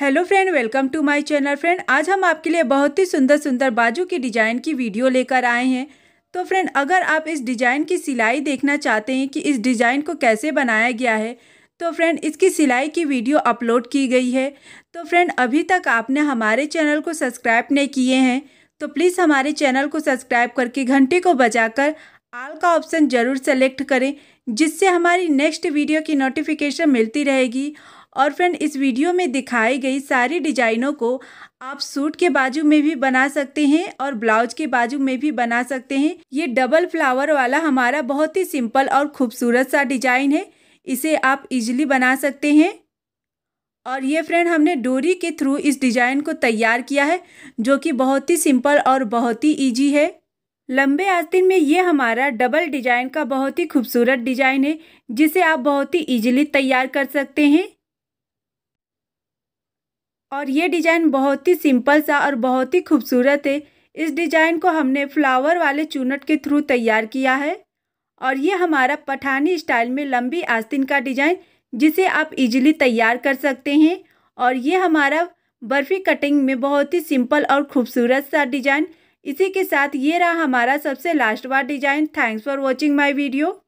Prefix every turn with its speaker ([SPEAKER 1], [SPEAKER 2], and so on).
[SPEAKER 1] hello friend welcome to my channel friend आज हम आपके लिए बहुत ही सुंदर सुंदर बाजू की डिजाइन की वीडियो लेकर आए हैं तो फ्रेंड अगर आप इस डिजाइन की सिलाई देखना चाहते हैं कि इस डिजाइन को कैसे बनाया गया है तो फ्रेंड इसकी सिलाई की वीडियो अपलोड की गई है तो फ्रेंड अभी तक आपने हमारे चैनल को सब्सक्राइब नहीं किए हैं तो प्लीज़ हमारे चैनल को सब्सक्राइब करके घंटे को बजाकर आल का ऑप्शन ज़रूर सेलेक्ट करें जिससे हमारी नेक्स्ट वीडियो की नोटिफिकेशन मिलती रहेगी और फ्रेंड इस वीडियो में दिखाई गई सारी डिजाइनों को आप सूट के बाजू में भी बना सकते हैं और ब्लाउज के बाजू में भी बना सकते हैं ये डबल फ्लावर वाला हमारा बहुत ही सिंपल और खूबसूरत सा डिजाइन है इसे आप इजीली बना सकते हैं और ये फ्रेंड हमने डोरी के थ्रू इस डिज़ाइन को तैयार किया है जो कि बहुत ही सिंपल और बहुत ही ईजी है लंबे आस्तीन में ये हमारा डबल डिजाइन का बहुत ही खूबसूरत डिजाइन है जिसे आप बहुत ही इजीली तैयार कर सकते हैं और ये डिज़ाइन बहुत ही सिंपल सा और बहुत ही खूबसूरत है इस डिज़ाइन को हमने फ्लावर वाले चूनट के थ्रू तैयार किया है और ये हमारा पठानी स्टाइल में लंबी आस्तीन का डिज़ाइन जिसे आप इजीली तैयार कर सकते हैं और ये हमारा बर्फ़ी कटिंग में बहुत ही सिंपल और खूबसूरत सा डिज़ाइन इसी के साथ ये रहा हमारा सबसे लास्ट बार design thanks for watching my video